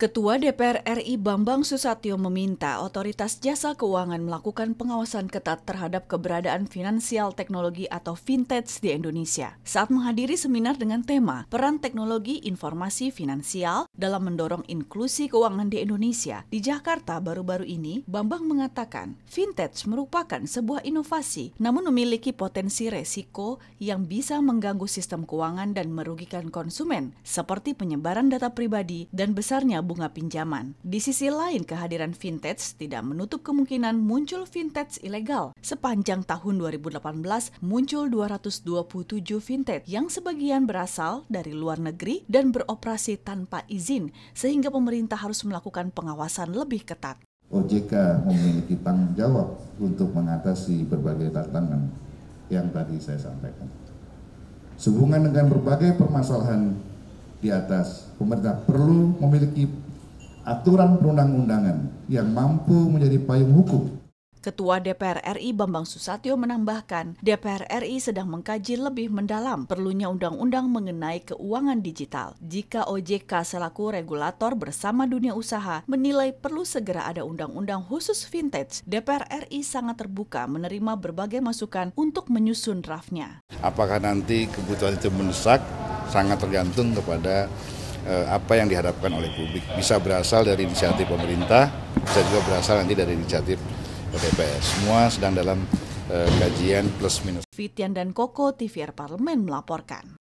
Ketua DPR RI Bambang Susatyo meminta otoritas jasa keuangan melakukan pengawasan ketat terhadap keberadaan finansial teknologi atau fintech di Indonesia saat menghadiri seminar dengan tema Peran Teknologi Informasi Finansial dalam mendorong inklusi keuangan di Indonesia. Di Jakarta baru-baru ini, Bambang mengatakan fintech merupakan sebuah inovasi namun memiliki potensi resiko yang bisa mengganggu sistem keuangan dan merugikan konsumen seperti penyebaran data pribadi dan besarnya bunga pinjaman. Di sisi lain, kehadiran vintage tidak menutup kemungkinan muncul vintage ilegal. Sepanjang tahun 2018, muncul 227 vintage yang sebagian berasal dari luar negeri dan beroperasi tanpa izin, sehingga pemerintah harus melakukan pengawasan lebih ketat. OJK memiliki tanggung jawab untuk mengatasi berbagai tantangan yang tadi saya sampaikan. Sehubungan dengan berbagai permasalahan di atas. Pemerintah perlu memiliki aturan perundang-undangan yang mampu menjadi payung hukum Ketua DPR RI Bambang Susatyo menambahkan, DPR RI sedang mengkaji lebih mendalam perlunya undang-undang mengenai keuangan digital. Jika OJK selaku regulator bersama dunia usaha menilai perlu segera ada undang-undang khusus vintage, DPR RI sangat terbuka menerima berbagai masukan untuk menyusun draftnya. Apakah nanti kebutuhan itu mendesak sangat tergantung kepada eh, apa yang diharapkan oleh publik. Bisa berasal dari inisiatif pemerintah, bisa juga berasal nanti dari inisiatif DPR. Semua sedang dalam eh, kajian plus minus. Fitian dan Koko, TVR Parlemen melaporkan.